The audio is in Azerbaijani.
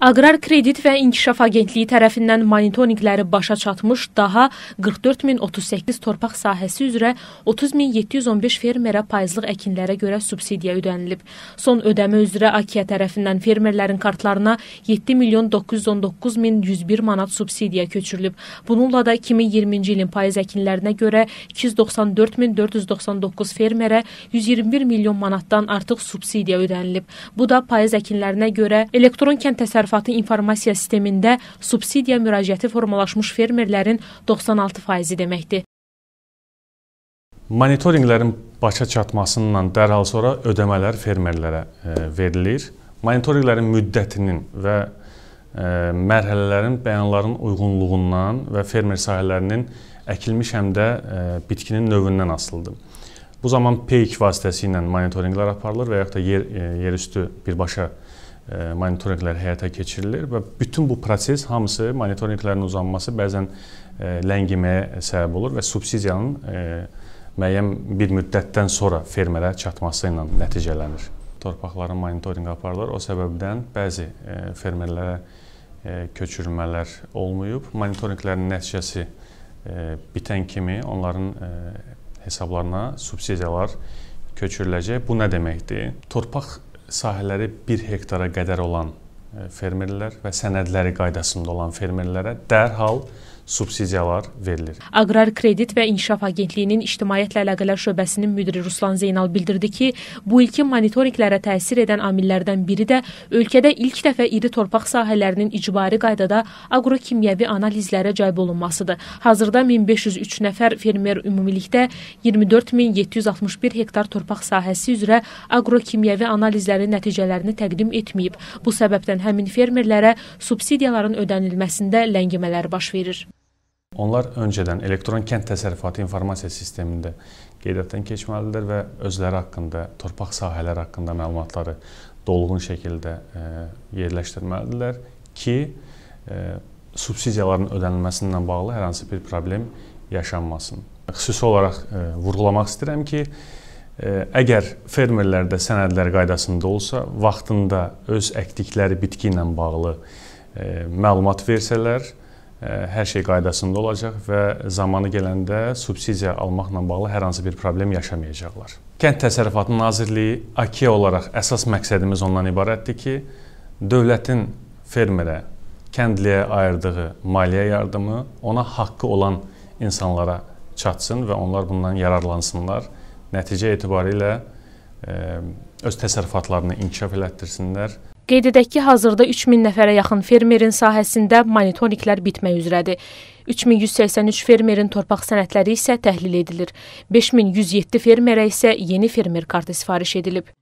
Aqrar Kredit və İnkişaf Agentliyi tərəfindən monitorinqləri başa çatmış daha 44038 torpaq sahəsi üzrə 30715 fermerə payızlıq əkinlərə görə subsidiya ödənilib. Son ödəmə üzrə AKİA tərəfindən fermerlərin kartlarına 7 milyon 919 min 101 manat subsidiya köçürülüb. Bununla da 2020-ci ilin payız əkinlərinə görə 294 min 499 fermerə 121 milyon manatdan artıq subsidiya ödənilib. Bu da payız əkinlərinə görə elektron kənd təsərrüfatı təsərrüfatı informasiya sistemində subsidiya müraciəti formalaşmış fermerlərin 96%-i deməkdir. Monitorinqlərin başa çatmasından dərhal sonra ödəmələr fermerlərə e, verilir. Monitorinqlərin müddətinin və e, mərhələlərin, bəyanların uyğunluğundan və fermer sahələrinin əkilmiş həm də e, bitkinin növündən asılıdır. Bu zaman peyk vasitəsi ilə monitorinqlər aparılır və yaxud da yer, yerüstü birbaşa E, monitorinqlər həyata keçirilir və bütün bu proses hamısı monitorinqlərin uzanması bəzən e, ləngiməyə səbəb olur və subsidiyanın e, müəyyən bir müddətdən sonra fermerə çatması ilə nəticələnir. Torpaqların monitorinqi aparılır. O səbəbdən bəzi fermerlərə köçürmələr olmayıb. Monitorinqlərin nəticəsi bitən kimi onların hesablarına subsidiyalar köçürüləcək. Bu nə deməkdir? Torpaq sahələri 1 hektara qədər olan e, fermerlər və sənədləri qaydasında olan fermerlərə dərhal subsidiyalar verilir. Aqrar Kredit və İnkişaf Agentliyinin İctimaiyyətlə əlaqələr şöbəsinin müdiri Ruslan Zeynal bildirdi ki, bu ilki monitorinqlərə təsir edən amillərdən biri də ölkədə ilk dəfə iri torpaq sahələrinin icbari qaydada aqrokimyəvi analizlərə cəlb olunmasıdır. Hazırda 1503 nəfər fermer ümumilikdə 24761 hektar torpaq sahəsi üzrə aqrokimyəvi analizlərin nəticələrini təqdim etməyib. Bu səbəbdən həmin fermerlərə subsidiyaların ödənilməsində ləngimələr baş verir. Onlar öncədən elektron kənd təsərrüfatı informasiya sistemində qeydiyyatdan keçməlidir və özləri haqqında, torpaq sahələri haqqında məlumatları dolğun şəkildə e, yerləşdirməlidirlər ki, e, subsidiyaların ödənilməsi ilə bağlı hər hansı bir problem yaşanmasın. Xüsusi olaraq e, vurğulamaq istəyirəm ki, əgər fermerlərdə sənədlər qaydasında olsa, vaxtında öz əkdikləri bitki ilə bağlı məlumat versələr, hər şey qaydasında olacaq və zamanı gələndə subsidiya almaqla bağlı hər hansı bir problem yaşamayacaqlar. Kənd Təsərrüfatı Nazirliyi AKİ e olaraq əsas məqsədimiz ondan ibarətdir ki, dövlətin fermerə, kəndliyə ayırdığı maliyyə yardımı ona haqqı olan insanlara çatsın və onlar bundan yararlansınlar. Nəticə etibarilə e, öz təsərrüfatlarını inkişaf elətdirsinlər. Qeyd edək ki, hazırda 3000 nəfərə yaxın fermerin sahəsində monitorinqlər bitmək üzrədir. 3183 fermerin torpaq sənədləri isə təhlil edilir. 5107 fermerə isə yeni fermer kartı sifariş edilib.